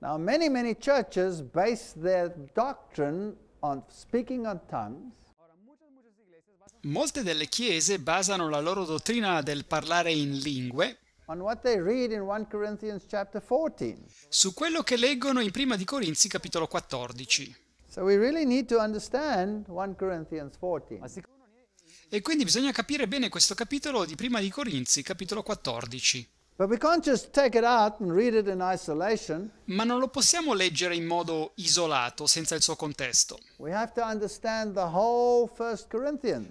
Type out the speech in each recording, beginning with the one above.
Now, many, many churches base their doctrine on speaking on tongues. Molte delle chiese basano la loro dottrina del parlare in lingue Su quello che leggono in Prima di Corinzi capitolo 14. 14. E quindi bisogna capire bene questo capitolo di Prima di Corinzi capitolo 14. Ma non lo possiamo leggere in modo isolato, senza il suo contesto.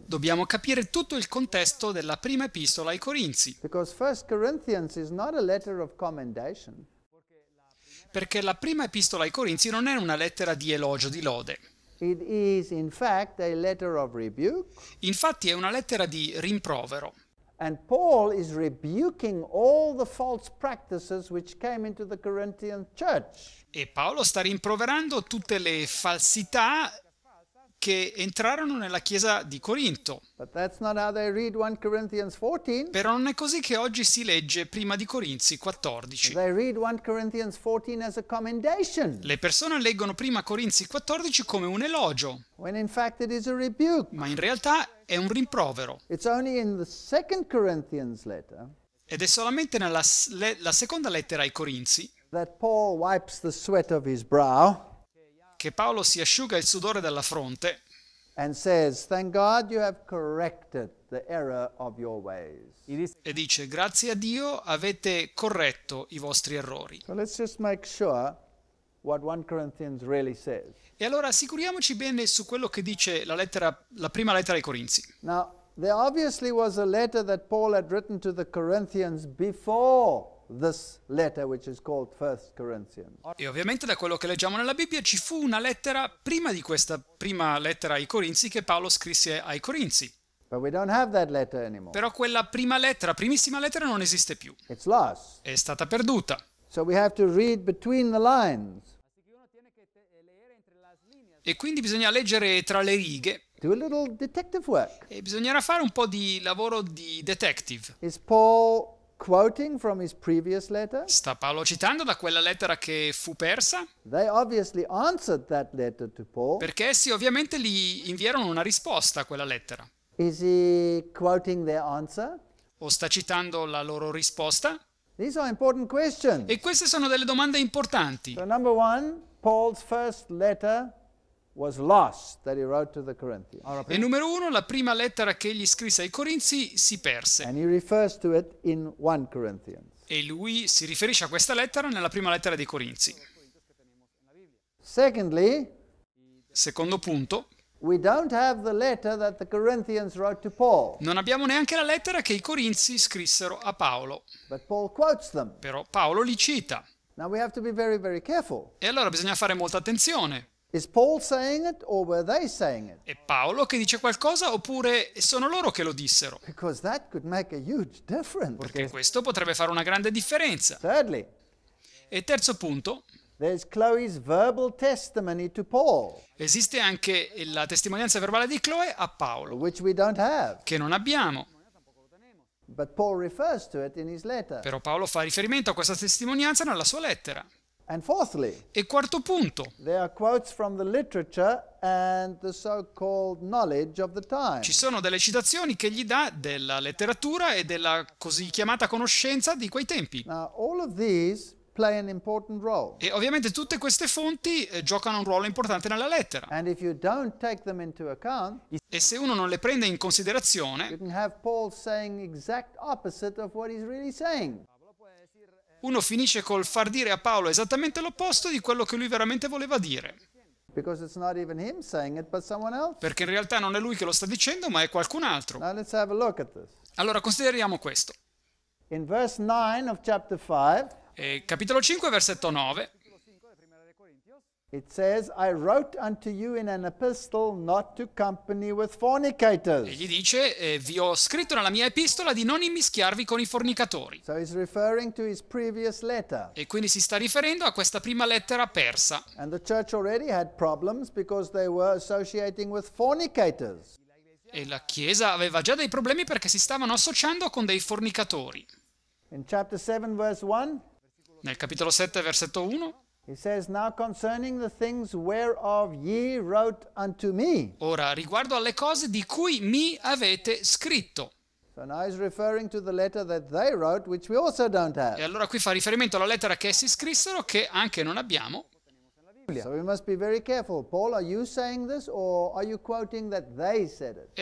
Dobbiamo capire tutto il contesto della prima epistola ai Corinzi. Perché la prima epistola ai Corinzi non è una lettera di elogio, di lode. Infatti è una lettera di rimprovero. And Paul is rebuking all the false practices which came into the Corinthian church. E Paolo sta rimproverando tutte le falsità che entrarono nella chiesa di Corinto. Però non è così che oggi si legge prima di Corinzi 14. Le persone leggono prima Corinzi 14 come un elogio, ma in realtà è un rimprovero. Ed è solamente nella le- seconda lettera ai Corinzi that Paul wipes the sweat of his brow che Paolo si asciuga il sudore dalla fronte e dice, grazie a Dio avete corretto i vostri errori. So really e allora assicuriamoci bene su quello che dice la, lettera, la prima lettera ai Corinzi. Now, there obviously was a letter that Paul had written to the Corinthians before e ovviamente da quello che leggiamo nella Bibbia ci fu una lettera prima di questa prima lettera ai Corinzi che Paolo scrisse ai Corinzi. Però quella prima lettera, primissima lettera non esiste più. È stata perduta. E quindi bisogna leggere tra le righe. E bisognerà fare un po' di lavoro di detective. Is Paul Sta Paolo citando da quella lettera che fu persa? Perché sì, ovviamente gli inviarono una risposta a quella lettera. O sta citando la loro risposta? E queste sono delle domande importanti. So number one, Paul's first letter e numero uno, la prima lettera che egli scrisse ai Corinzi si perse. E lui si riferisce a questa lettera nella prima lettera dei Corinzi. Secondly, Secondo punto, non abbiamo neanche la lettera che i Corinzi scrissero a Paolo. Però Paolo li cita. E allora bisogna fare molta attenzione. È Paolo che dice qualcosa oppure sono loro che lo dissero? Perché questo potrebbe fare una grande differenza. E terzo punto, Esiste anche la testimonianza verbale di Chloe a Paolo, che non abbiamo. Però Paolo fa riferimento a questa testimonianza nella sua lettera e quarto punto, ci sono delle citazioni che gli dà della letteratura e della così chiamata conoscenza di quei tempi. E ovviamente tutte queste fonti eh, giocano un ruolo importante nella lettera. Account, e se uno non le prende in considerazione, you can have Paul saying exact opposite of what he's really saying uno finisce col far dire a Paolo esattamente l'opposto di quello che lui veramente voleva dire. Perché in realtà non è lui che lo sta dicendo, ma è qualcun altro. Allora consideriamo questo. In verse 9 of chapter 5, eh, capitolo 5, versetto 9. It says, I wrote unto you in an epistle not to company with fornicators. Egli dice, eh, vi ho scritto nella mia epistola di non immischiarvi con i fornicatori. So he's referring to his previous letter. E quindi si sta riferendo a questa prima lettera persa. And the church already had problems because they were associating with fornicators. E la Chiesa aveva già dei problemi perché si stavano associando con dei fornicatori. In chapter 7 verse 1. Nel capitolo 7 versetto 1. He says, Now concerning the things whereof ye wrote unto me. Ora, riguardo alle cose di cui mi avete scritto. E allora qui fa riferimento alla lettera che essi scrissero, che anche non abbiamo. E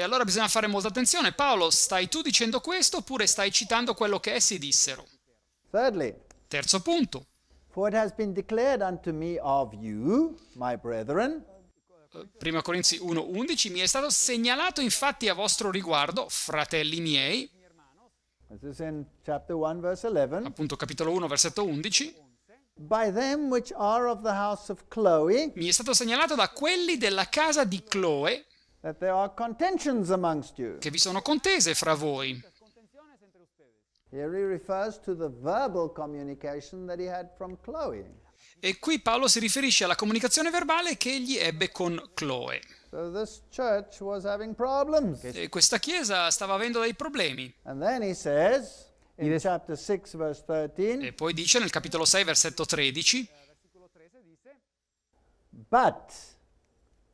allora bisogna fare molta attenzione. Paolo, stai tu dicendo questo oppure stai citando quello che essi dissero? Thirdly, Terzo punto. For it has been declared unto me of you, my brethren. Prima Corinzi 1:11 mi è stato segnalato infatti a vostro riguardo, fratelli miei. This is in chapter 1 verse 11. Appunto capitolo 1 versetto 11. By them which are of the house of Chloe. Mi è stato segnalato da quelli della casa di Chloe. That there are contentions amongst you. Che vi sono contese fra voi. Here he refers to the verbal communication that he had from Chloe. E qui Paolo si riferisce alla comunicazione verbale che egli ebbe con Chloe. E questa chiesa stava avendo dei problemi. Says, 6, 13, e poi dice nel capitolo 6, versetto 13, But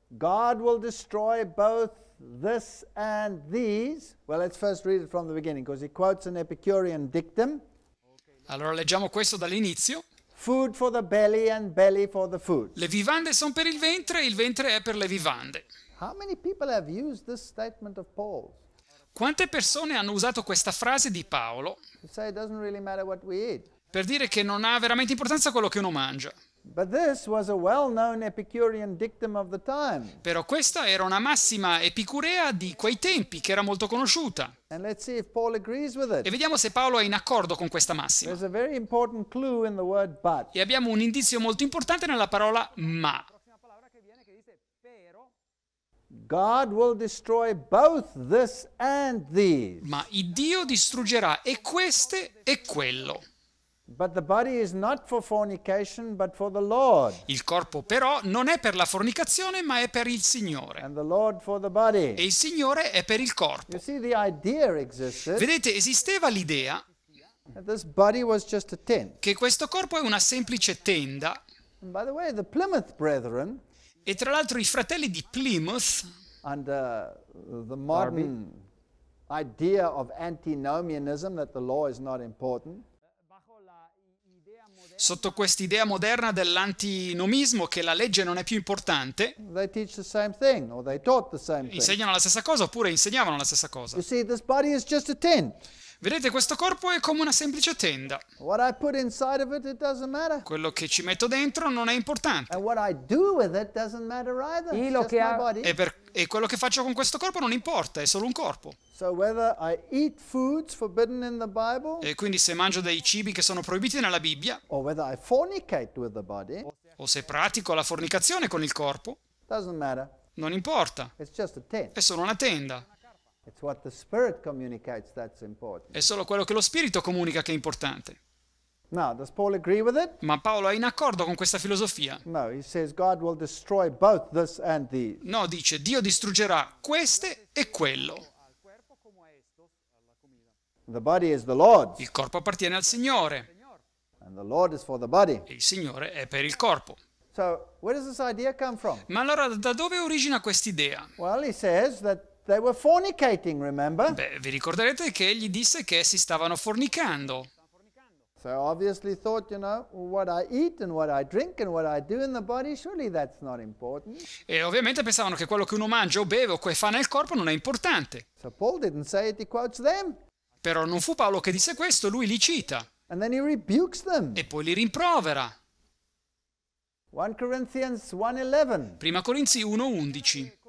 God will destroy both this and these. Well, let's first read it from the beginning because he quotes an Epicurean dictum. Allora leggiamo questo dall'inizio. Food for the belly and belly for the food. Le vivande sono per il ventre, e il ventre è per le vivande. How many people have used this statement of Paul? Quante persone hanno usato questa frase di Paolo per dire che non ha veramente importanza quello che uno mangia? Però questa era una massima epicurea di quei tempi che era molto conosciuta. E vediamo se Paolo è in accordo con questa massima. E abbiamo un indizio molto importante nella parola ma. Ma il Dio distruggerà e queste e quello. Il corpo però non è per la fornicazione, ma è per il Signore. E il Signore è per il corpo. Vedete, esisteva l'idea che questo corpo è una semplice tenda. e tra l'altro i fratelli di Plymouth under the modern idea of antinomianism that the law is not important sotto quest'idea moderna dell'antinomismo che la legge non è più importante, thing, insegnano la stessa cosa oppure insegnavano la stessa cosa. See, Vedete, questo corpo è come una semplice tenda. Quello che ci metto dentro non è importante. E, quello che faccio con questo corpo non importa, è solo un corpo. E quindi se mangio dei cibi che sono proibiti nella Bibbia, o se pratico la fornicazione con il corpo, non importa. È solo una tenda. È solo quello che lo Spirito comunica che è importante. Now, Ma Paolo è in accordo con questa filosofia. No, says, no, dice Dio distruggerà queste e quello. Il corpo appartiene al Signore. E il Signore è per il corpo. So, Ma allora da dove origina quest'idea? Well, he says that They were fornicating, remember? Beh, vi ricorderete che egli disse che si stavano fornicando. So obviously thought, you know, what I eat and what I drink and what I do in the body, surely that's not important. E ovviamente pensavano che quello che uno mangia o beve o che fa nel corpo non è importante. So Paul didn't say it, he quotes them. Però non fu Paolo che disse questo, lui li cita. And then he rebukes them. E poi li rimprovera. 1 Corinthians 1:11. Prima Corinzi 1:11.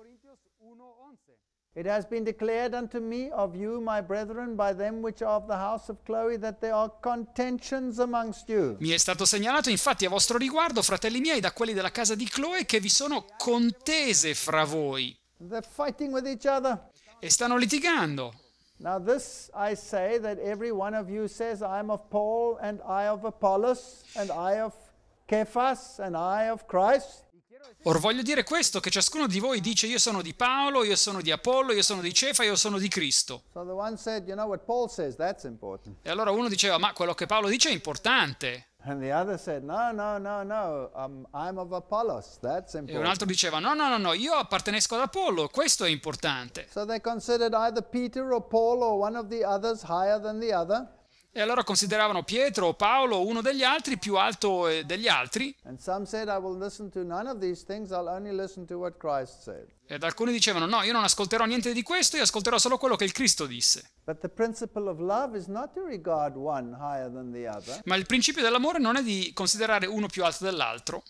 It has been declared unto me of you, my brethren, by them which are of the house of Chloe, that there are contentions amongst you. Mi è stato segnalato infatti a vostro riguardo, fratelli miei, da quelli della casa di Chloe, che vi sono contese fra voi. They're fighting with each other. E stanno litigando. Now this I say that every one of you says, I am of Paul, and I of Apollos, and I of Cephas, and I of Christ. Or voglio dire questo, che ciascuno di voi dice io sono di Paolo, io sono di Apollo, io sono di Cefa, io sono di Cristo. e allora uno diceva, ma quello che Paolo dice è importante. Um, e un altro diceva, no, no, no, no, io appartenesco ad Apollo, questo è importante. So they considered either Peter or Paul or one of the others higher than the other. E allora consideravano Pietro o Paolo uno degli altri più alto eh, degli altri. Ed alcuni dicevano no, io non ascolterò niente di questo, io ascolterò solo quello che il Cristo disse. Ma il principio dell'amore non è di considerare uno più alto dell'altro.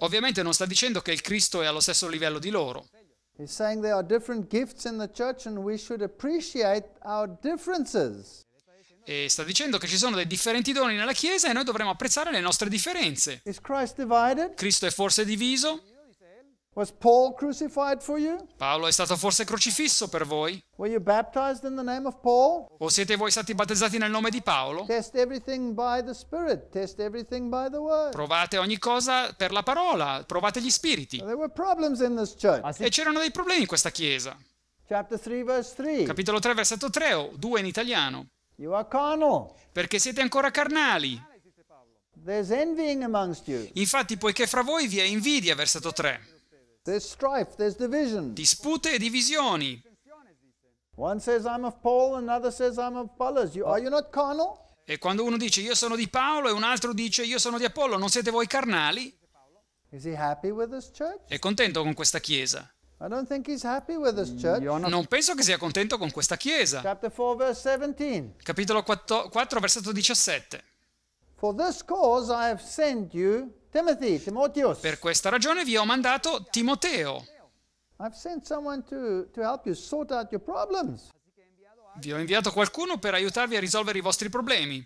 Ovviamente non sta dicendo che il Cristo è allo stesso livello di loro. He's saying there are different gifts in the church and we should appreciate our differences. E sta dicendo che ci sono dei differenti doni nella Chiesa e noi dovremmo apprezzare le nostre differenze. Cristo è forse diviso? Paolo è stato forse crocifisso per voi? O siete voi stati battezzati nel nome di Paolo? Provate ogni cosa per la parola, provate gli spiriti. Ah, e c'erano dei problemi in questa chiesa. Capitolo 3, versetto 3 o 2 in italiano. Perché siete ancora carnali. Infatti, poiché fra voi vi è invidia, versetto 3. There's strife, there's division. Dispute e divisioni. One says I'm of Paul, another says I'm of Apollos. You, are you not carnal? E quando uno dice io sono di Paolo e un altro dice io sono di Apollo, non siete voi carnali? Is he happy with this church? È contento con questa chiesa? I don't think he's happy with this church. Non penso che sia contento con questa chiesa. 4, Capitolo 4, 4 versetto 17. For this cause I have sent you per questa ragione vi ho mandato Timoteo. Vi ho inviato qualcuno per aiutarvi a risolvere i vostri problemi.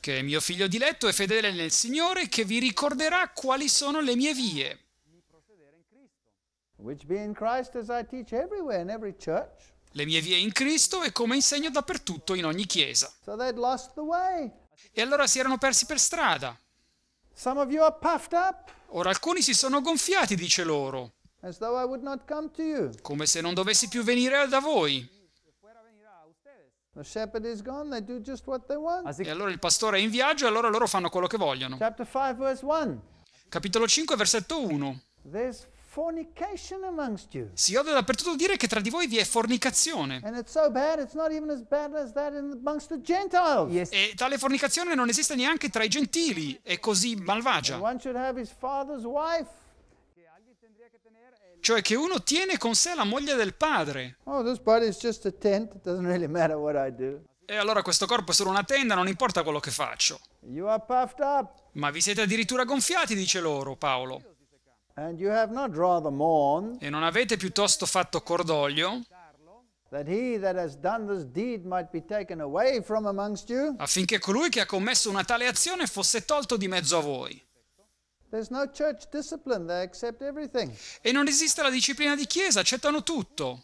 Che è mio figlio diletto e fedele nel Signore che vi ricorderà quali sono le mie vie. Which be in Christ as I teach everywhere in every church le mie vie in Cristo e come insegno dappertutto in ogni chiesa. E allora si erano persi per strada. Ora alcuni si sono gonfiati, dice loro, come se non dovessi più venire da voi. E allora il pastore è in viaggio e allora loro fanno quello che vogliono. Capitolo 5, versetto 1. Si ode dappertutto dire che tra di voi vi è fornicazione. E tale fornicazione non esiste neanche tra i gentili, è così malvagia. Cioè che uno tiene con sé la moglie del padre. Oh, e allora questo corpo è solo una tenda, non importa quello che faccio. Ma vi siete addirittura gonfiati, dice loro Paolo e non avete piuttosto fatto cordoglio affinché colui che ha commesso una tale azione fosse tolto di mezzo a voi. E non esiste la disciplina di chiesa, accettano tutto.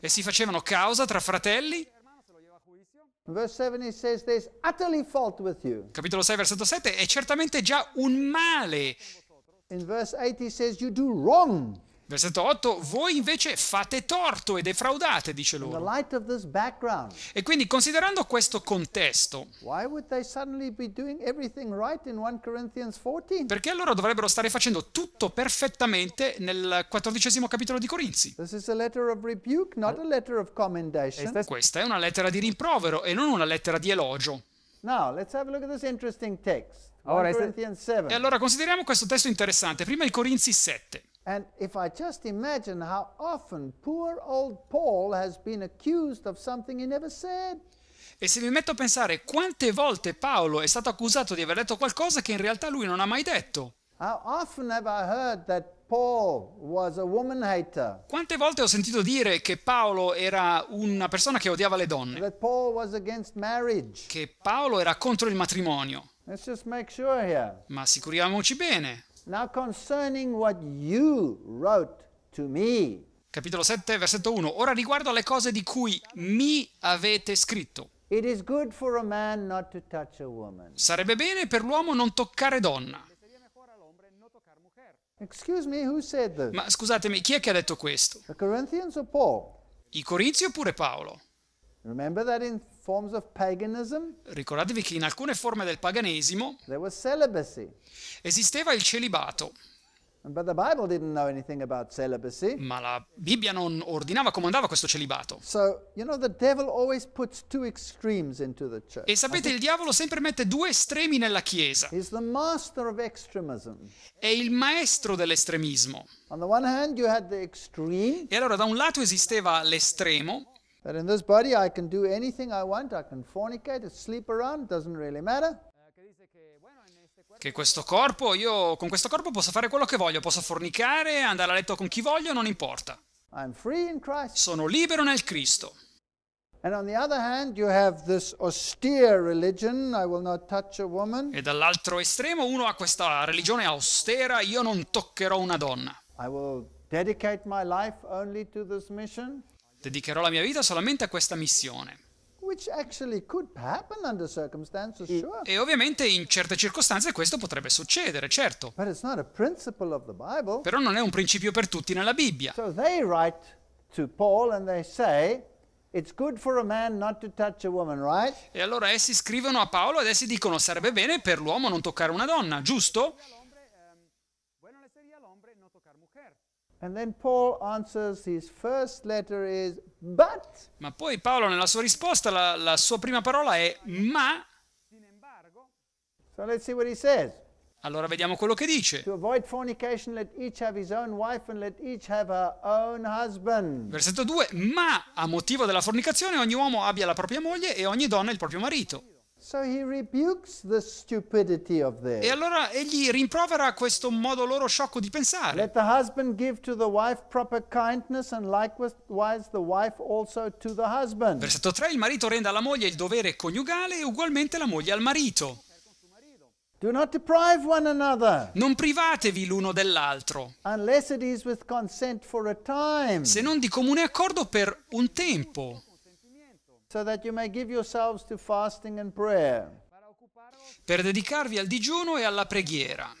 E si facevano causa tra fratelli? Capitolo 6, versetto 7, è certamente già un male. In verse 80 says you do wrong. Versetto 8, voi invece fate torto e defraudate, dice loro. E quindi considerando questo contesto, perché allora dovrebbero stare facendo tutto perfettamente nel quattordicesimo capitolo di Corinzi? Questa è una lettera di rimprovero e non una lettera di elogio. Now, let's have a look at this interesting text. Ora, e allora consideriamo questo testo interessante, prima di Corinzi 7. And if I just imagine how often poor old Paul has been accused of something he never said. E se mi metto a pensare quante volte Paolo è stato accusato di aver detto qualcosa che in realtà lui non ha mai detto. How often have I heard that Paul was a woman hater? Quante volte ho sentito dire che Paolo era una persona che odiava le donne? That Paul was against marriage. Che Paolo era contro il matrimonio. Let's just make sure here. Ma assicuriamoci bene. Now concerning what you wrote to me. Capitolo 7, versetto 1. Ora riguardo alle cose di cui mi avete scritto. Sarebbe bene per l'uomo non toccare donna. Me, Ma scusatemi, chi è che ha detto questo? I Corinzi oppure Paolo? Remember that in Ricordatevi che in alcune forme del paganesimo esisteva il celibato. Ma la Bibbia non ordinava, comandava questo celibato. So, you know, e sapete, il diavolo sempre mette due estremi nella Chiesa. È il maestro dell'estremismo. On hand, extreme, e allora da un lato esisteva l'estremo. That in this body I can do anything I want, I can fornicate, sleep around, doesn't really matter. Che questo corpo, io con questo corpo posso fare quello che voglio, posso fornicare, andare a letto con chi voglio, non importa. Sono libero nel Cristo. E dall'altro estremo uno ha questa religione austera, io non toccherò una donna. I will dedicate my life only to this mission. Dedicherò la mia vita solamente a questa missione. E ovviamente in certe circostanze questo potrebbe succedere, certo. Però non è un principio per tutti nella Bibbia. E allora essi scrivono a Paolo ed essi dicono sarebbe bene per l'uomo non toccare una donna, giusto? And then Paul answers his first letter is but. Ma poi Paolo nella sua risposta la, la sua prima parola è ma. So let's see what he says. Allora vediamo quello che dice. Versetto 2, ma a motivo della fornicazione ogni uomo abbia la propria moglie e ogni donna il proprio marito. So e allora egli rimprovera questo modo loro sciocco di pensare. Let the husband give to the wife proper kindness and likewise the wife also to the husband. Versetto 3 il marito renda alla moglie il dovere coniugale e ugualmente la moglie al marito. Do not deprive one another. Non privatevi l'uno dell'altro. Unless it is with consent for a time. Se non di comune accordo per un tempo so that you may give yourselves to fasting and prayer. Per dedicarvi al digiuno e alla preghiera.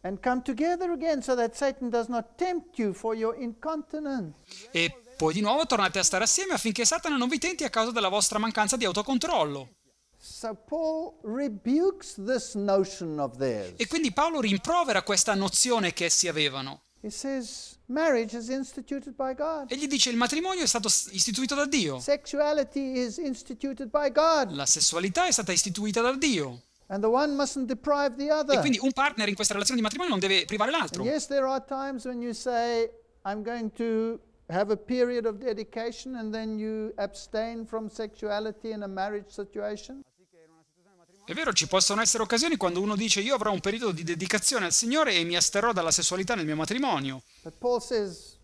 And come together again so that Satan does not tempt you for your incontinence. E poi di nuovo tornate a stare assieme affinché Satana non vi tenti a causa della vostra mancanza di autocontrollo. So e quindi Paolo rimprovera questa nozione che essi avevano. Egli dice il matrimonio è stato istituito da Dio. La sessualità è stata istituita da Dio. E quindi un partner in questa relazione di matrimonio non deve privare l'altro. And yes, there are times when you say I'm going to have a period of dedication and then you abstain from sexuality in a marriage situation. È vero, ci possono essere occasioni quando uno dice io avrò un periodo di dedicazione al Signore e mi asterrò dalla sessualità nel mio matrimonio. But Paul says,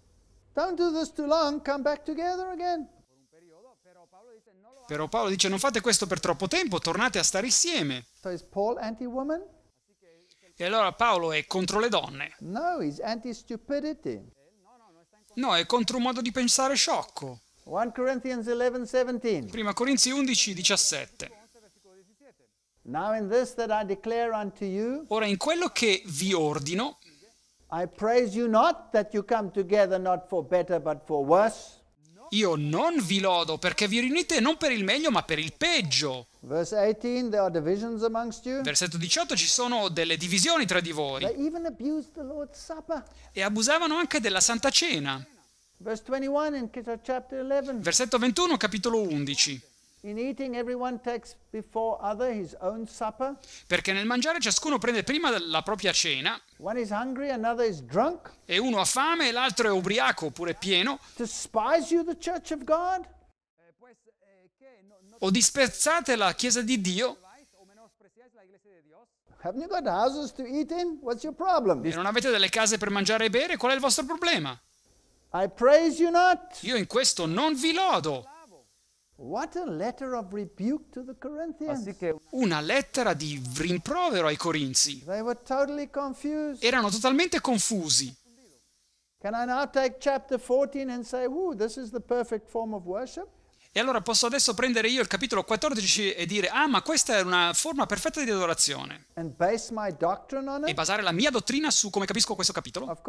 don't do this too long, come back together again. Però Paolo dice non fate questo per troppo tempo, tornate a stare insieme. So is Paul anti-woman? E allora Paolo è contro le donne. No, he's anti-stupidity. No, è contro un modo di pensare sciocco. 1 Corinthians 11, Prima Corinzi 11, 17. Ora in quello che vi ordino, io non vi lodo perché vi riunite non per il meglio ma per il peggio. Versetto 18 ci sono delle divisioni tra di voi. E abusavano anche della Santa Cena. Versetto 21, capitolo 11. Perché nel mangiare ciascuno prende prima la propria cena. E uno ha fame e l'altro è ubriaco oppure pieno. O disprezzate la Chiesa di Dio. E non avete delle case per mangiare e bere? Qual è il vostro problema? Io in questo non vi lodo. Una lettera di rimprovero ai Corinzi. Erano totalmente confusi. E allora posso adesso prendere io il capitolo 14 e dire, ah, ma questa è una forma perfetta di adorazione. E basare la mia dottrina su come capisco questo capitolo?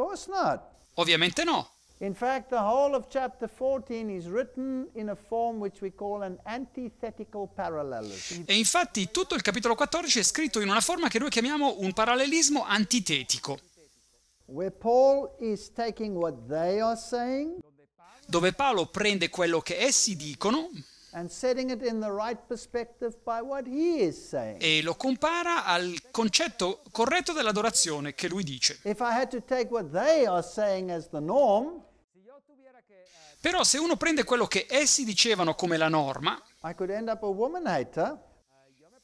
Ovviamente no. In fact, the whole of chapter 14 is written in a form which we call an antithetical parallelism. E infatti tutto il capitolo 14 è scritto in una forma che noi chiamiamo un parallelismo antitetico. Where Paul is taking what they are saying, dove Paolo prende quello che essi dicono e lo compara al concetto corretto dell'adorazione che lui dice. Norm, però se uno prende quello che essi dicevano come la norma,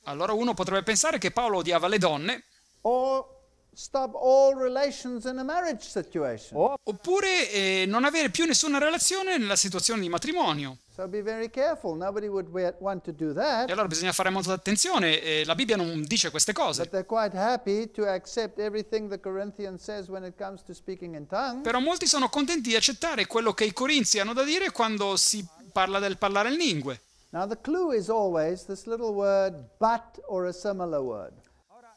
allora uno potrebbe pensare che Paolo odiava le donne Oppure eh, non avere più nessuna relazione nella situazione di matrimonio. So e allora bisogna fare molta attenzione, eh, la Bibbia non dice queste cose. Però molti sono contenti di accettare quello che i Corinzi hanno da dire quando si parla del parlare in lingue. Now the clue is always this little word but or a similar word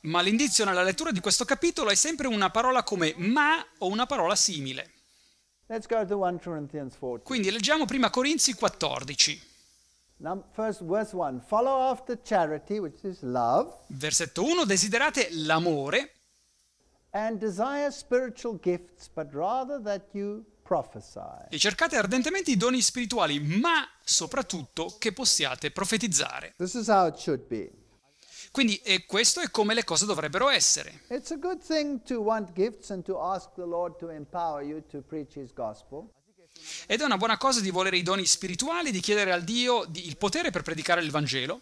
ma l'indizio nella lettura di questo capitolo è sempre una parola come ma o una parola simile. Quindi leggiamo prima Corinzi 14. Versetto 1, desiderate l'amore. E cercate ardentemente i doni spirituali, ma soprattutto che possiate profetizzare. This is how it should be. Quindi questo è come le cose dovrebbero essere. Ed è una buona cosa di volere i doni spirituali, di chiedere al Dio di, il potere per predicare il Vangelo.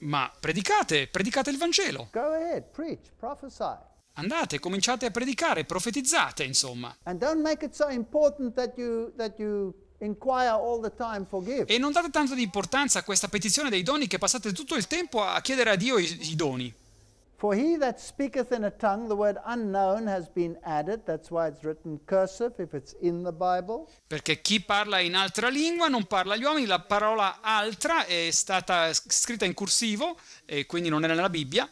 Ma predicate, predicate il Vangelo. Ahead, preach, Andate, cominciate a predicare, profetizzate, insomma. And don't make it so important that you, that you e non date tanto di importanza a questa petizione dei doni che passate tutto il tempo a chiedere a Dio i, i doni. For he that speaketh in a tongue, the word unknown has been added. That's why it's written cursive if it's in the Bible. Perché chi parla in altra lingua non parla agli uomini, la parola altra è stata scritta in cursivo e quindi non era nella Bibbia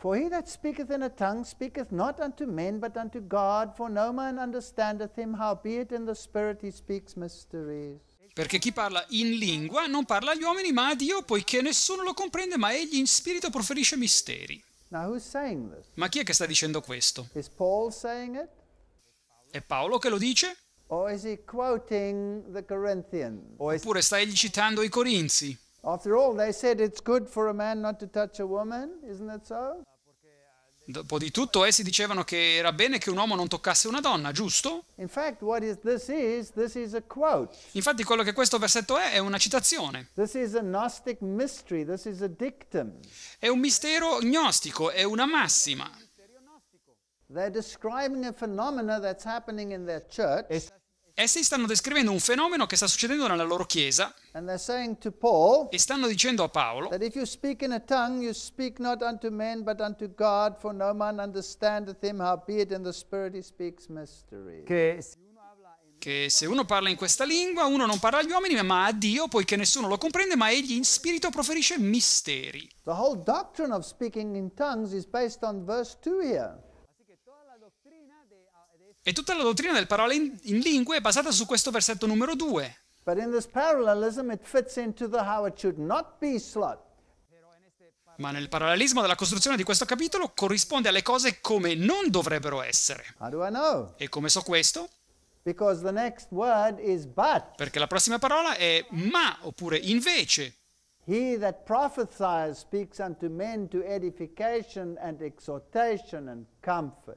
For he that speaketh in a tongue speaketh not unto men, but unto God, for no man understandeth him, howbeit in the Spirit he speaks mysteries. Perché chi parla in lingua non parla agli uomini, ma a Dio, poiché nessuno lo comprende, ma egli in spirito proferisce misteri. Now, who's this? Ma chi è che sta dicendo questo? Is Paul it? È Paolo che lo dice? Or is he quoting the Or is... Oppure sta egli citando i Corinzi? After all, they said it's good for a man not to touch a woman, isn't it so? Dopoditutto essi eh, dicevano che era bene che un uomo non toccasse una donna, giusto? Infatti quello che questo versetto è è una citazione. È un mistero gnostico, è una massima. They're describing a phenomena that's happening in their church. Essi stanno descrivendo un fenomeno che sta succedendo nella loro chiesa Paul, e stanno dicendo a Paolo che che se uno parla in questa lingua, uno non parla agli uomini, ma a Dio, poiché nessuno lo comprende, ma egli in spirito proferisce misteri. The whole doctrine of speaking in tongues is based on verse 2 here. E tutta la dottrina del parole in, in lingue è basata su questo versetto numero 2. Ma nel parallelismo della costruzione di questo capitolo corrisponde alle cose come non dovrebbero essere. E come so questo? Perché la prossima parola è ma oppure invece. He that prophesies speaks unto men to edification and exhortation and comfort.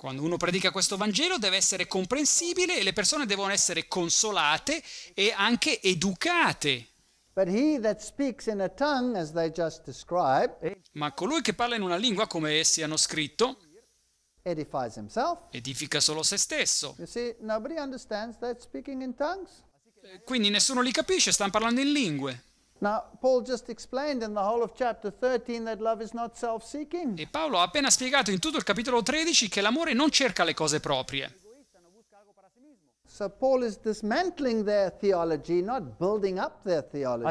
Quando uno predica questo Vangelo deve essere comprensibile e le persone devono essere consolate e anche educate. Eh, ma colui che parla in una lingua, come essi hanno scritto, edifica solo se stesso. Eh, quindi nessuno li capisce, stanno parlando in lingue. E Paolo ha appena spiegato in tutto il capitolo 13 che l'amore non cerca le cose proprie.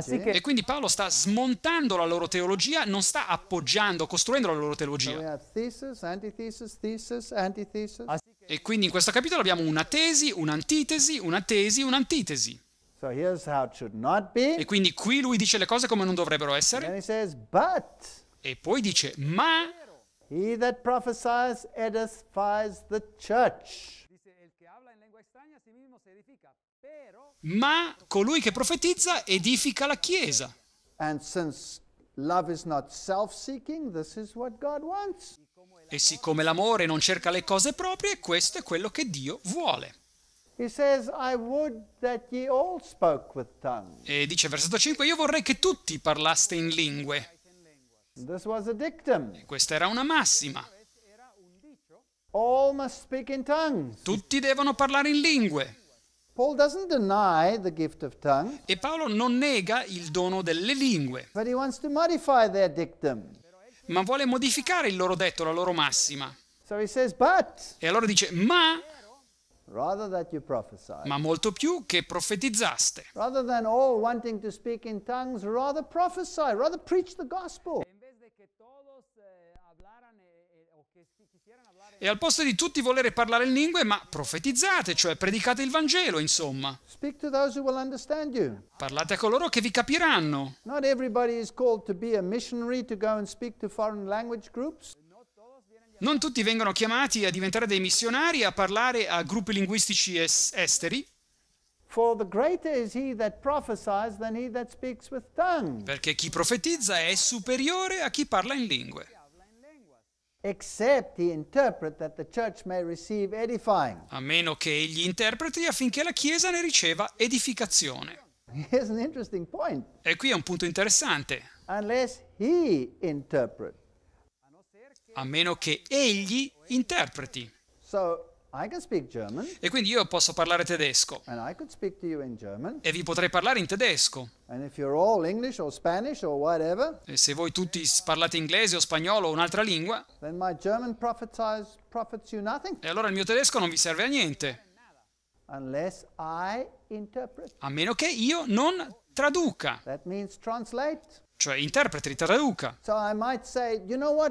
E quindi Paolo sta smontando la loro teologia, non sta appoggiando, costruendo la loro teologia. E quindi in questo capitolo abbiamo una tesi, un'antitesi, una tesi, un'antitesi. E quindi qui lui dice le cose come non dovrebbero essere. Says, e poi dice, ma... He that prophesies edifies the church. Ma colui che profetizza edifica la Chiesa. E siccome l'amore non cerca le cose proprie, questo è quello che Dio vuole. E dice versetto 5, io vorrei che tutti parlaste in lingue. E questa era una massima. Tutti devono parlare in lingue. E Paolo non nega il dono delle lingue. Ma vuole modificare il loro detto, la loro massima. E allora dice, ma ma molto più che profetizzaste. E al posto di tutti volere parlare in lingue, ma profetizzate, cioè predicate il Vangelo, insomma. Parlate a coloro che vi capiranno. Not everybody is called to be a missionary to go and speak to foreign language groups. Non tutti vengono chiamati a diventare dei missionari, a parlare a gruppi linguistici es- esteri. Perché chi profetizza è superiore a chi parla in lingue. A meno che egli interpreti affinché la Chiesa ne riceva edificazione. E qui è un punto interessante. Unless he interprets a meno che egli interpreti. E quindi io posso parlare tedesco. E vi potrei parlare in tedesco. e se voi tutti parlate inglese o spagnolo o un'altra lingua, e allora il mio tedesco non vi serve a niente. A meno che io non traduca cioè interpreti, traduca. So say, you know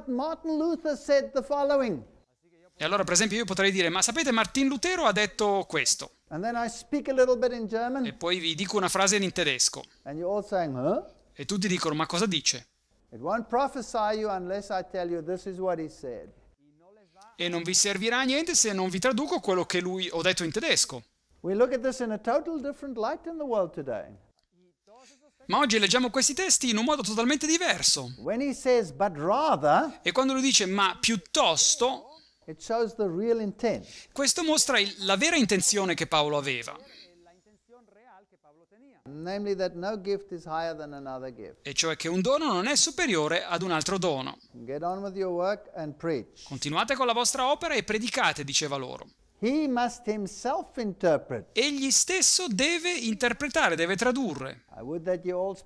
e allora, per esempio, io potrei dire, ma sapete, Martin Lutero ha detto questo. German, e poi vi dico una frase in tedesco. Saying, huh? E tutti dicono, ma cosa dice? E non vi servirà a niente se non vi traduco quello che lui ha detto in tedesco. We look at this in a total different light in the world today. Ma oggi leggiamo questi testi in un modo totalmente diverso. Says, rather, e quando lui dice ma piuttosto, questo mostra il, la vera intenzione che Paolo aveva. E cioè che un dono non è superiore ad un altro dono. Continuate con la vostra opera e predicate, diceva loro. Egli stesso deve interpretare, deve tradurre. Tongues,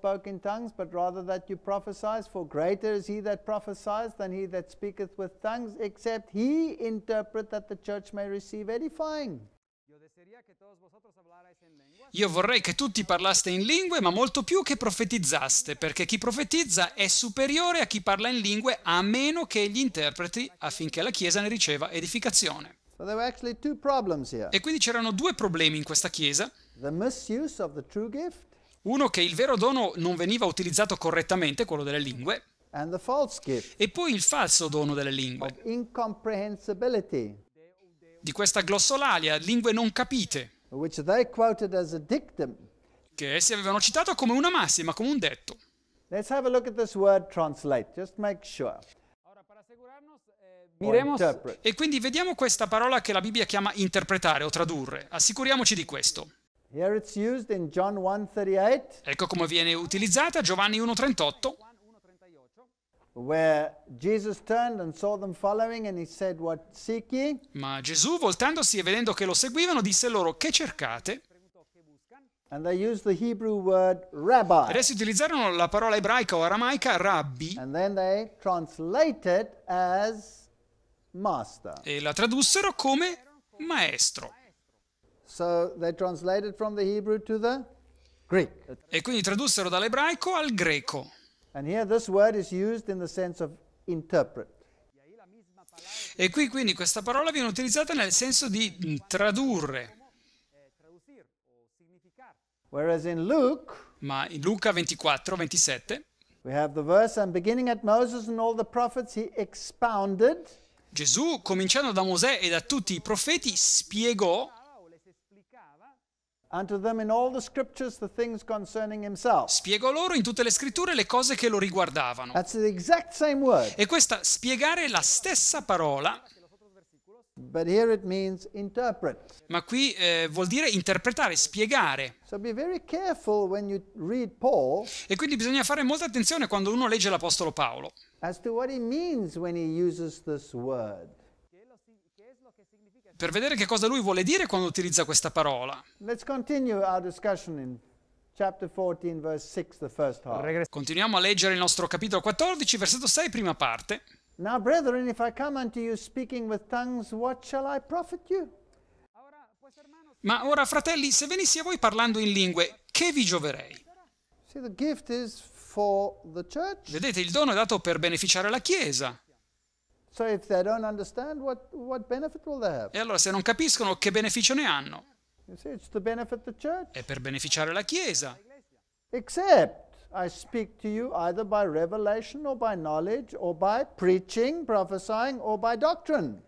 tongues, Io vorrei che tutti parlaste in lingue, ma molto più che profetizzaste, perché chi profetizza è superiore a chi parla in lingue, a meno che egli interpreti affinché la Chiesa ne riceva edificazione. E quindi c'erano due problemi in questa chiesa. Uno che il vero dono non veniva utilizzato correttamente, quello delle lingue, e poi il falso dono delle lingue, di questa glossolalia, lingue non capite, che essi avevano citato come una massima, come un detto. Let's have a look at this word translate, just make sure. Miremos... E quindi vediamo questa parola che la Bibbia chiama interpretare o tradurre. Assicuriamoci di questo. Ecco come viene utilizzata Giovanni 1.38 ma Gesù voltandosi e vedendo che lo seguivano disse loro che cercate And they used the Hebrew word rabbi. Adesso utilizzarono la parola ebraica o aramaica rabbi. And then they translated as master. E la tradussero come maestro. So they translated from the Hebrew to the Greek. E quindi tradussero dall'ebraico al greco. And here this word is used in the sense of interpret. E qui quindi questa parola viene utilizzata nel senso di tradurre. in Luke, Ma in Luca 24, 27, we have the verse, and beginning at Moses and all the prophets, he expounded. Gesù, cominciando da Mosè e da tutti i profeti, spiegò Spiegò loro in tutte le scritture le cose che lo riguardavano. E questa spiegare è la stessa parola. Ma qui eh, vuol dire interpretare, spiegare. e quindi bisogna fare molta attenzione quando uno legge l'Apostolo Paolo as to what he means when he uses this word. Per vedere che cosa lui vuole dire quando utilizza questa parola. Let's continue our discussion in chapter 14 verse 6 the first half. Continuiamo a leggere il nostro capitolo 14 versetto 6 prima parte. Now brethren if I come unto you speaking with tongues what shall I profit you? Ma ora fratelli se venissi a voi parlando in lingue che vi gioverei? See the gift is Vedete, il dono è dato per beneficiare la Chiesa. So what, what e allora se non capiscono che beneficio ne hanno? See, è per beneficiare la Chiesa. Except I speak to you either by revelation or by knowledge or by preaching, prophesying or by doctrine.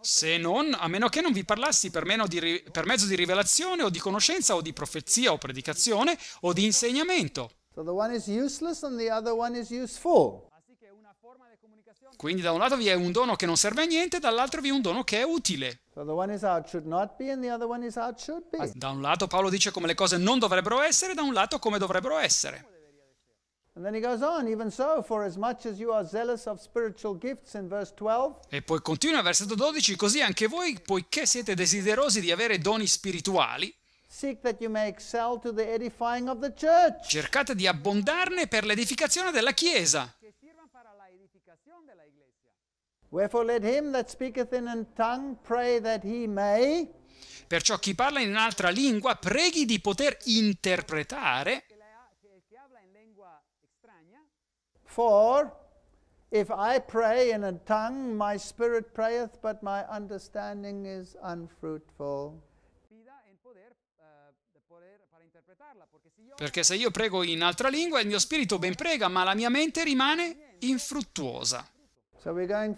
Se non, a meno che non vi parlassi per, di, per mezzo di rivelazione o di conoscenza o di profezia o predicazione o di insegnamento. So the one is useless and the other one is useful. Quindi da un lato vi è un dono che non serve a niente, dall'altro vi è un dono che è utile. da un lato Paolo dice come le cose non dovrebbero essere, da un lato come dovrebbero essere. e poi continua versetto 12, così anche voi, poiché siete desiderosi di avere doni spirituali, Cercate di abbondarne per l'edificazione della Chiesa. Perciò chi parla in un'altra lingua preghi di poter interpretare. For If I pray in a tongue, my spirit prayeth, but my understanding is unfruitful. Perché se io prego in altra lingua, il mio spirito ben prega, ma la mia mente rimane infruttuosa. E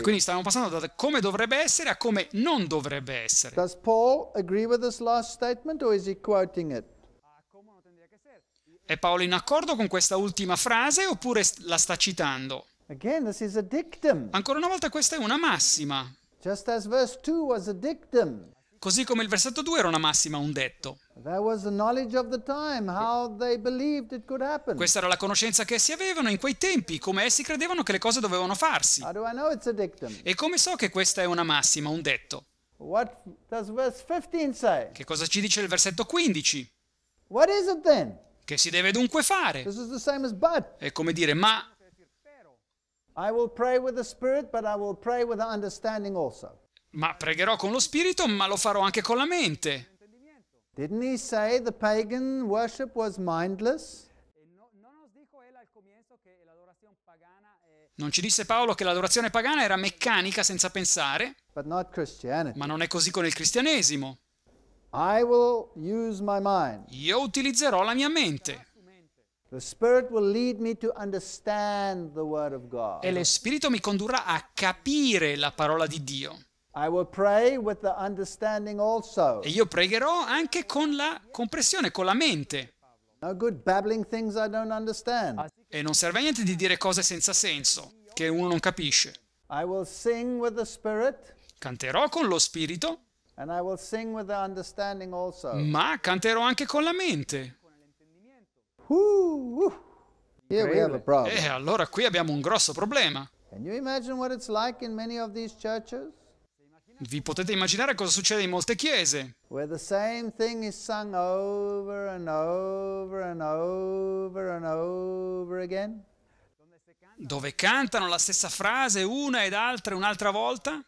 quindi stiamo passando da come dovrebbe essere a come non dovrebbe essere. È Paolo in accordo con questa ultima frase oppure la sta citando? Ancora una volta questa è una massima. Just as verse 2 was a dictum. Così come il versetto 2 era una massima, un detto. Questa era la conoscenza che essi avevano in quei tempi, come essi credevano che le cose dovevano farsi. E come so che questa è una massima, un detto? Che cosa ci dice il versetto 15? Che si deve dunque fare? È come dire ma. I will pray with the spirit, but I will pray with understanding also. Ma pregherò con lo spirito, ma lo farò anche con la mente. Didn't he say the pagan worship was mindless? Eh, non ci disse Paolo che l'adorazione pagana era meccanica senza pensare, ma non è così con il cristianesimo. Io utilizzerò la mia mente. E lo Spirito mi condurrà a capire la parola di Dio. E io pregherò anche con la comprensione, con la mente. No good babbling things I don't understand. E non serve a niente di dire cose senza senso, che uno non capisce. I will sing with the Spirit. Canterò con lo Spirito. And I will sing with the understanding also. Ma canterò anche con la mente. Uh, uh. E allora qui abbiamo un grosso problema. Can you imagine what it's like in many of these churches? Vi potete immaginare cosa succede in molte chiese, dove cantano la stessa frase una ed altra un'altra volta,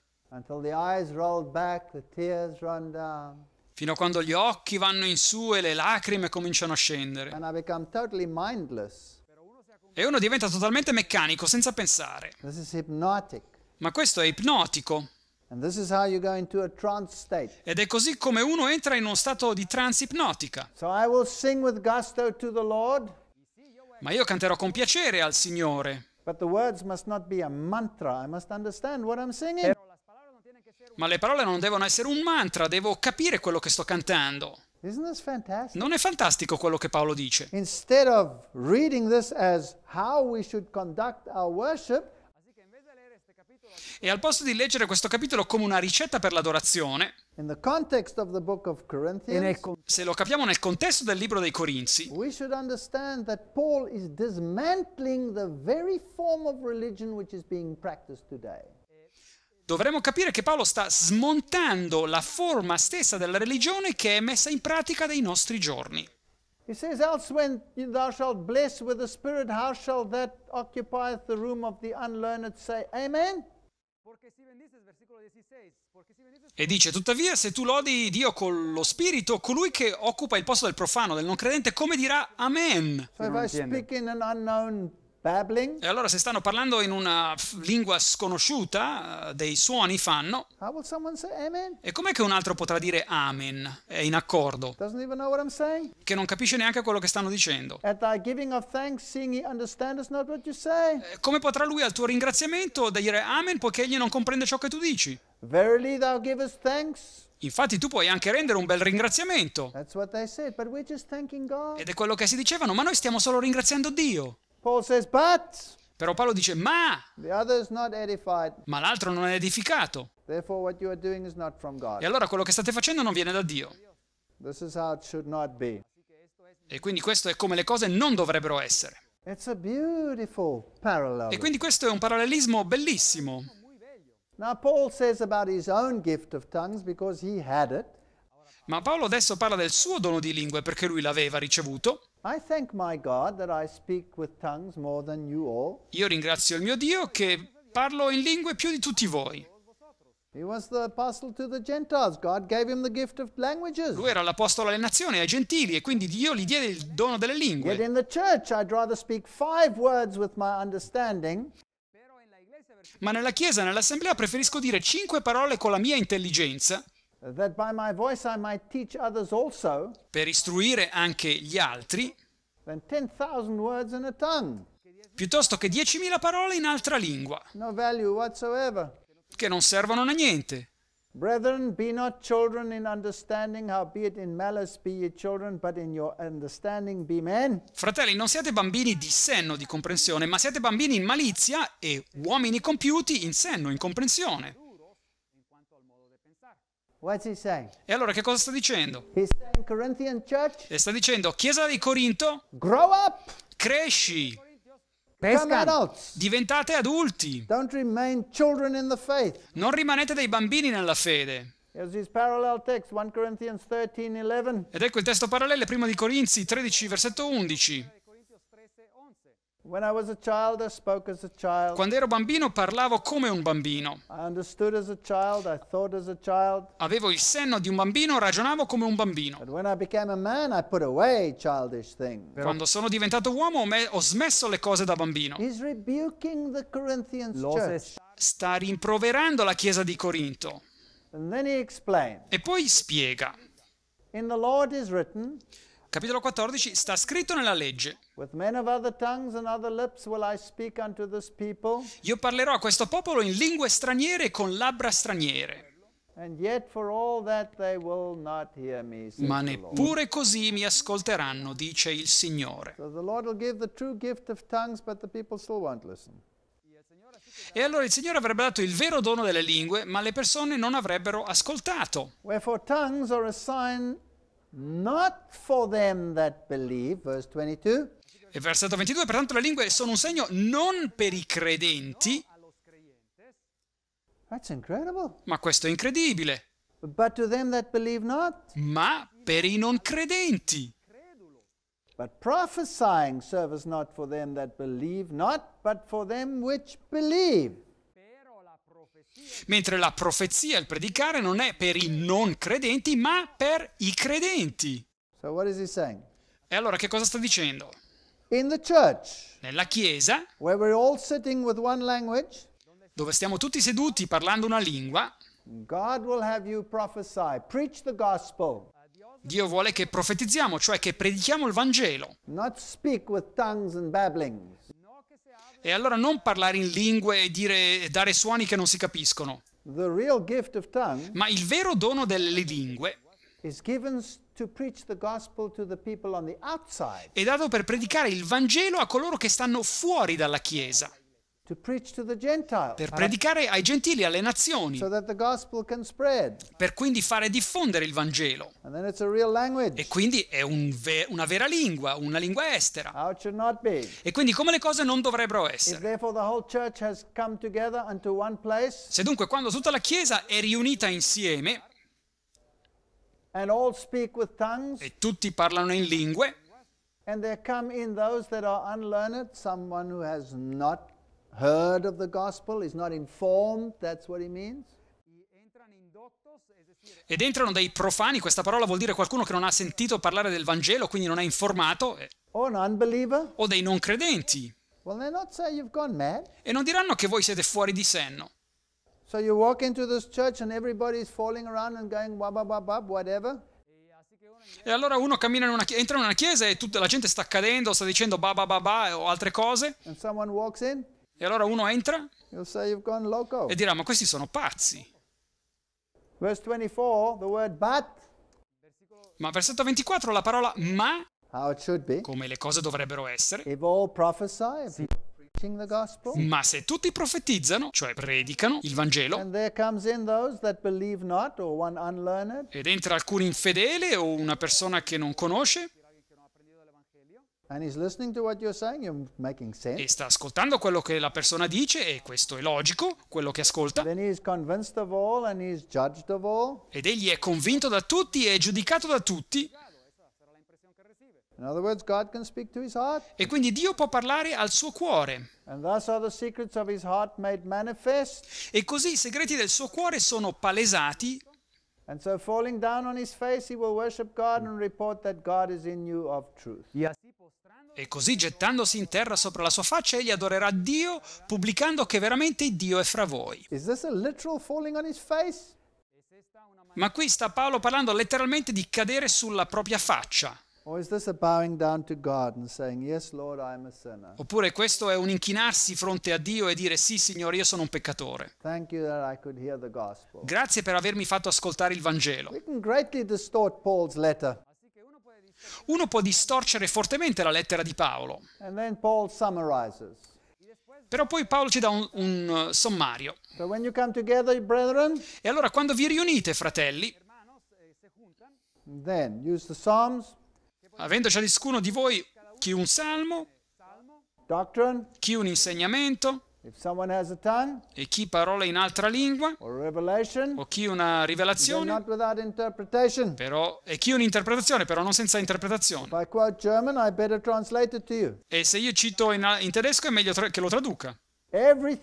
back, fino a quando gli occhi vanno in su e le lacrime cominciano a scendere. Totally e uno diventa totalmente meccanico, senza pensare. Ma questo è ipnotico. Ed è così come uno entra in uno stato di trance ipnotica. Ma io canterò con piacere al Signore. Ma le parole non devono essere un mantra, devo capire quello che sto cantando. Non è fantastico quello che Paolo dice? Instead of reading this as how we should conduct our worship, e al posto di leggere questo capitolo come una ricetta per l'adorazione, se lo capiamo nel contesto del libro dei Corinzi, Dovremmo capire che Paolo sta smontando la forma stessa della religione che è messa in pratica dei nostri giorni. He says, Else thou shalt bless with the Spirit, how shall that occupy the room of the unlearned? Say, Amen. E dice, tuttavia, se tu lodi Dio con lo spirito, colui che occupa il posto del profano, del non credente, come dirà Amen? So if I speak in an unknown Babbling. E allora se stanno parlando in una lingua sconosciuta, eh, dei suoni fanno. E com'è che un altro potrà dire amen? È in accordo. Che non capisce neanche quello che stanno dicendo. Thanks, eh, Come potrà lui al tuo ringraziamento dire amen poiché egli non comprende ciò che tu dici? Verily thou givest thanks. Infatti tu puoi anche rendere un bel ringraziamento. Said, Ed è quello che si dicevano, ma noi stiamo solo ringraziando Dio. Paul says, but però Paolo dice, ma, ma l'altro non è edificato. E allora quello che state facendo non viene da Dio. E quindi questo è come le cose non dovrebbero essere. E quindi questo è un parallelismo bellissimo. Now Paul says about his own gift of tongues because he had it. Ma Paolo adesso parla del suo dono di lingue perché lui l'aveva ricevuto. Io ringrazio il mio Dio che parlo in lingue più di tutti voi. Lui era l'apostolo alle nazioni, ai gentili, e quindi Dio gli diede il dono delle lingue. Ma nella chiesa, nell'assemblea, preferisco dire cinque parole con la mia intelligenza also, per istruire anche gli altri, piuttosto che 10.000 parole in altra lingua, no che non servono a niente. Brethren, be not children in understanding, howbeit in malice be ye children, but in your understanding be men. Fratelli, non siate bambini di senno di comprensione, ma siate bambini in malizia e uomini compiuti in senno, in comprensione. E allora che cosa sta dicendo? E sta dicendo, Chiesa di Corinto, cresci, diventate adulti, non rimanete dei bambini nella fede. Ed ecco il testo parallelo, prima di Corinzi 13, versetto 11. Quando ero bambino parlavo come un bambino. Avevo il senno di un bambino, ragionavo come un bambino. Quando sono diventato uomo ho smesso le cose da bambino. Sta rimproverando la chiesa di Corinto. E poi spiega. Capitolo 14 sta scritto nella legge. Io parlerò a questo popolo in lingue straniere e con labbra straniere. Ma neppure così mi ascolteranno, dice il Signore. E allora il Signore avrebbe dato il vero dono delle lingue, ma le persone non avrebbero ascoltato. Wherefore tongues are a sign not for them that believe, verse 22. E versetto 22, pertanto le lingue sono un segno non per i credenti, ma questo è incredibile. Ma per i non credenti. But prophesying serves not for them that believe not, but for them which believe. Mentre la profezia, il predicare, non è per i non credenti, ma per i credenti. So e allora che cosa sta dicendo? in the church, nella chiesa, where we're all sitting with one language, dove stiamo tutti seduti parlando una lingua, God will have you prophesy, preach the gospel. Dio vuole che profetizziamo, cioè che predichiamo il Vangelo. Not speak with tongues and babblings. E allora non parlare in lingue e dire, dare suoni che non si capiscono. The real gift of tongue Ma il vero dono delle lingue is given è dato per predicare il Vangelo a coloro che stanno fuori dalla Chiesa. Per predicare ai gentili, alle nazioni. Per quindi fare diffondere il Vangelo. E quindi è un ve- una vera lingua, una lingua estera. E quindi come le cose non dovrebbero essere. Se dunque quando tutta la Chiesa è riunita insieme e tutti parlano in lingue. And there come in those that are unlearned, someone who has not heard of the gospel, is not informed, that's what he means. Ed entrano dei profani, questa parola vuol dire qualcuno che non ha sentito parlare del Vangelo, quindi non è informato, eh, o dei non credenti. E non diranno che voi siete fuori di senno. So you walk into this church and everybody is falling around and going wabababab, whatever. E allora uno in una chiesa, entra in una chiesa e tutta la gente sta cadendo, sta dicendo ba ba ba ba o altre cose. In, e allora uno entra e dirà, ma questi sono pazzi. Verse 24, the word but. Ma versetto 24 la parola ma, come le cose dovrebbero essere, sì. Ma se tutti profetizzano, cioè predicano il Vangelo, ed entra alcun infedele o una persona che non conosce, e sta ascoltando quello che la persona dice, e questo è logico, quello che ascolta. Ed egli è convinto da tutti e giudicato da tutti. Words, e quindi Dio può parlare al suo cuore. E così i segreti del suo cuore sono palesati. e così gettandosi in terra sopra la sua faccia, egli adorerà Dio, pubblicando che veramente Dio è fra voi. Is this a on his face? Ma qui sta Paolo parlando letteralmente di cadere sulla propria faccia. Saying, Oppure questo è un inchinarsi fronte a Dio e dire sì Signore io sono un peccatore. Grazie per avermi fatto ascoltare il Vangelo. Uno può distorcere fortemente la lettera di Paolo. Però poi Paolo ci dà un, un uh, sommario. So together, brethren, e allora quando vi riunite, fratelli, then use the Psalms, avendo ciascuno di voi chi un salmo, chi un insegnamento, e chi parole in altra lingua, o chi una rivelazione, però, e chi un'interpretazione, però non senza interpretazione. E se io cito in, in tedesco è meglio che lo traduca. E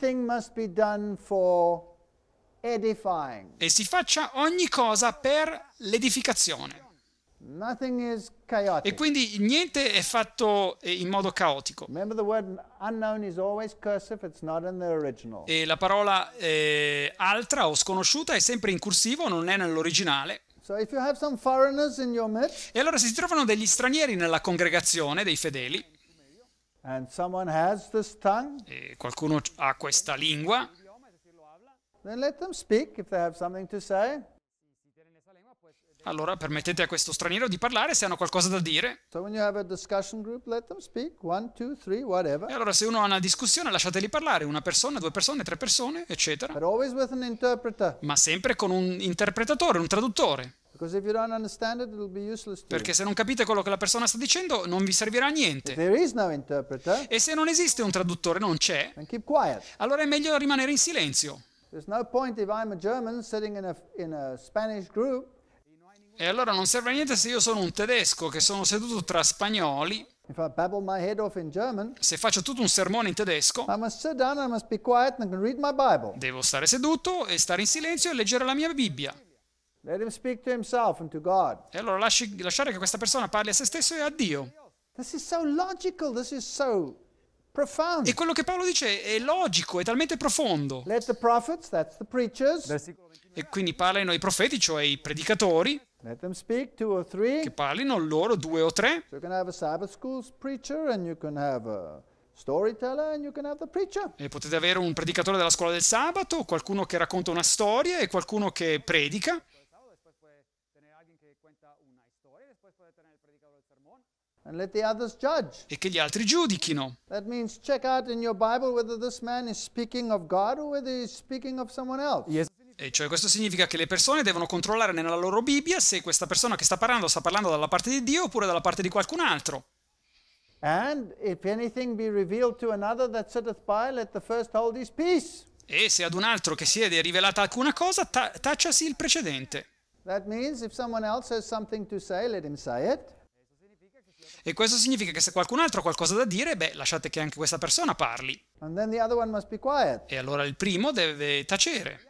si faccia ogni cosa per l'edificazione. E quindi niente è fatto eh, in modo caotico. E la parola eh, altra o sconosciuta è sempre in cursivo, non è nell'originale. e allora se si trovano degli stranieri nella congregazione dei fedeli, e qualcuno ha questa lingua, then let them speak if they have something to say. Allora permettete a questo straniero di parlare se hanno qualcosa da dire. e allora se uno ha una discussione lasciateli parlare, una persona, due persone, tre persone, eccetera. Ma sempre con un interpretatore, un traduttore. It, Perché se non capite quello che la persona sta dicendo, non vi servirà a niente. No e se non esiste un traduttore, non c'è, allora è meglio rimanere in silenzio. There's no point if I'm a German sitting in a, in a Spanish group e allora non serve a niente se io sono un tedesco che sono seduto tra spagnoli. German, se faccio tutto un sermone in tedesco, devo stare seduto e stare in silenzio e leggere la mia Bibbia. E allora lasci, lasciare che questa persona parli a se stesso e a Dio. So logical, so e quello che Paolo dice è logico, è talmente profondo. Prophets, e quindi parlano i profeti, cioè i predicatori, che parlino loro due o tre. E potete avere un predicatore della scuola del sabato, qualcuno che racconta una storia e qualcuno che predica. E che gli altri giudichino. That e cioè questo significa che le persone devono controllare nella loro Bibbia se questa persona che sta parlando sta parlando dalla parte di Dio oppure dalla parte di qualcun altro. And if anything be revealed to another that sitteth by, let the first hold his peace. E se ad un altro che siede è rivelata alcuna cosa, ta- tacciasi il precedente. That means if someone else has something to say, let him say it. E questo significa che se qualcun altro ha qualcosa da dire, beh, lasciate che anche questa persona parli. And then the other one must be quiet. E allora il primo deve tacere.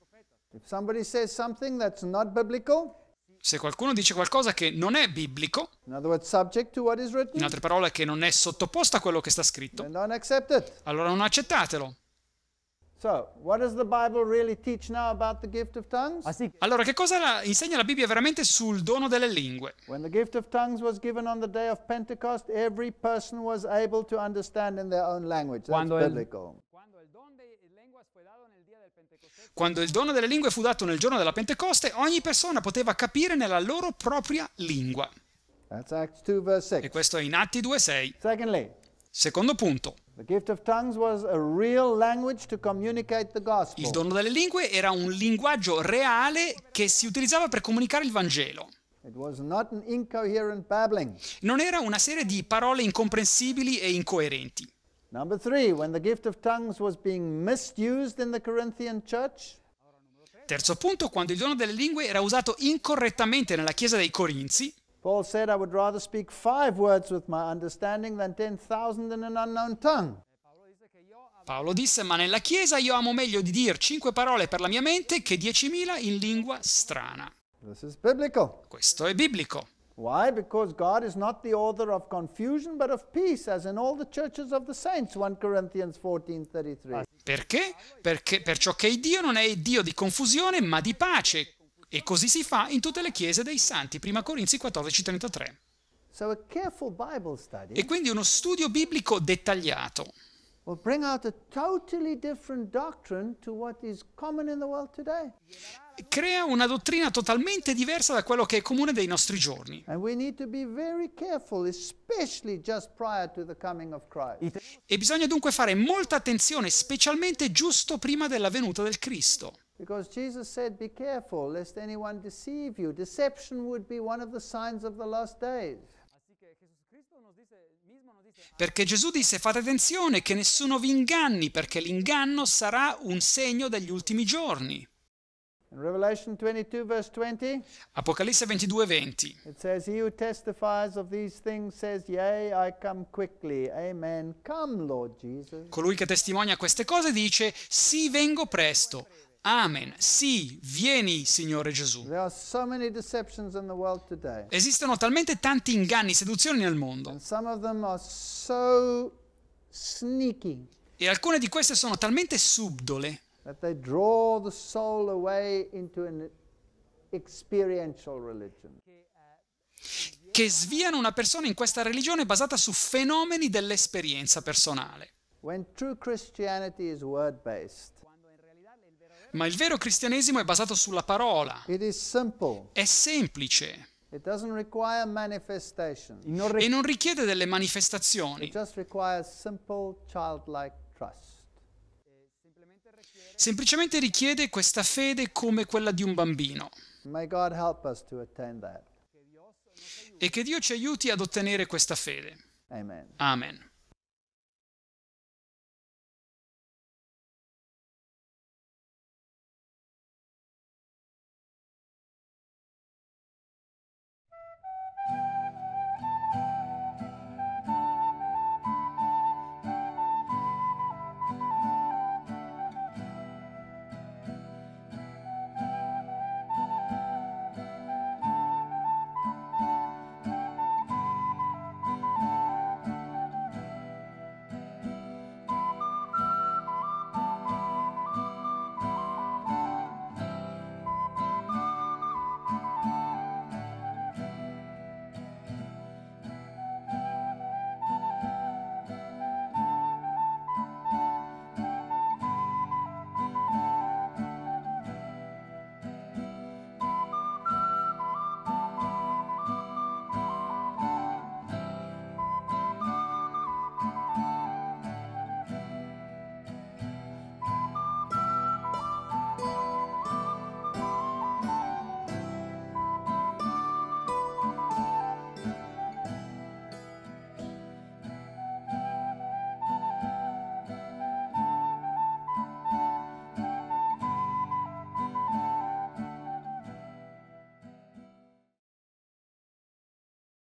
Biblical, se qualcuno dice qualcosa che non è biblico, written, in altre parole che non è sottoposto a quello che sta scritto, allora non accettatelo. Ah, allora, che cosa insegna la Bibbia veramente sul dono delle lingue? Quando il, quando il dono delle lingue fu dato nel giorno della Pentecoste, ogni persona poteva capire nella loro propria lingua. 2, e questo è in Atti 2:6. Secondo punto. Il dono delle lingue era un linguaggio reale che si utilizzava per comunicare il Vangelo. Non era una serie di parole incomprensibili e incoerenti. Number three, when the gift of tongues was being misused in the Corinthian church. Terzo punto, quando il dono delle lingue era usato incorrettamente nella chiesa dei Corinzi. Paul said I would rather speak five words with my understanding than 10,000 in an unknown tongue. Paolo disse, ma nella Chiesa io amo meglio di dire cinque parole per la mia mente che diecimila in lingua strana. Questo è biblico. Why? Because God is not the author of confusion, but of peace, as in all the churches of the saints, 1 Corinthians 14:33. Perché? Perché perciò che Dio non è Dio di confusione, ma di pace. E così si fa in tutte le chiese dei santi, 1 Corinzi 14:33. So e quindi uno studio biblico dettagliato will bring out a totally different doctrine to what is common in the world today. Crea una dottrina totalmente diversa da quello che è comune dei nostri giorni. e bisogna dunque fare molta attenzione, specialmente giusto prima della venuta del Cristo. Because Jesus said, Be careful lest anyone deceive you. Deception would be one of the signs of the last days. Perché Gesù disse fate attenzione che nessuno vi inganni, perché l'inganno sarà un segno degli ultimi giorni. 22, 20, Apocalisse 22, 20. Colui che testimonia queste cose dice, sì, vengo presto. Amen. Sì, vieni, Signore Gesù. Esistono talmente tanti inganni, seduzioni nel mondo. E alcune di queste sono talmente subdole che sviano una persona in questa religione basata su fenomeni dell'esperienza personale. When true Christianity is word-based, ma il vero cristianesimo è basato sulla parola. È semplice. Non e non richiede delle manifestazioni. Semplicemente richiede questa fede come quella di un bambino. E che Dio ci aiuti ad ottenere questa fede. Amen. Amen.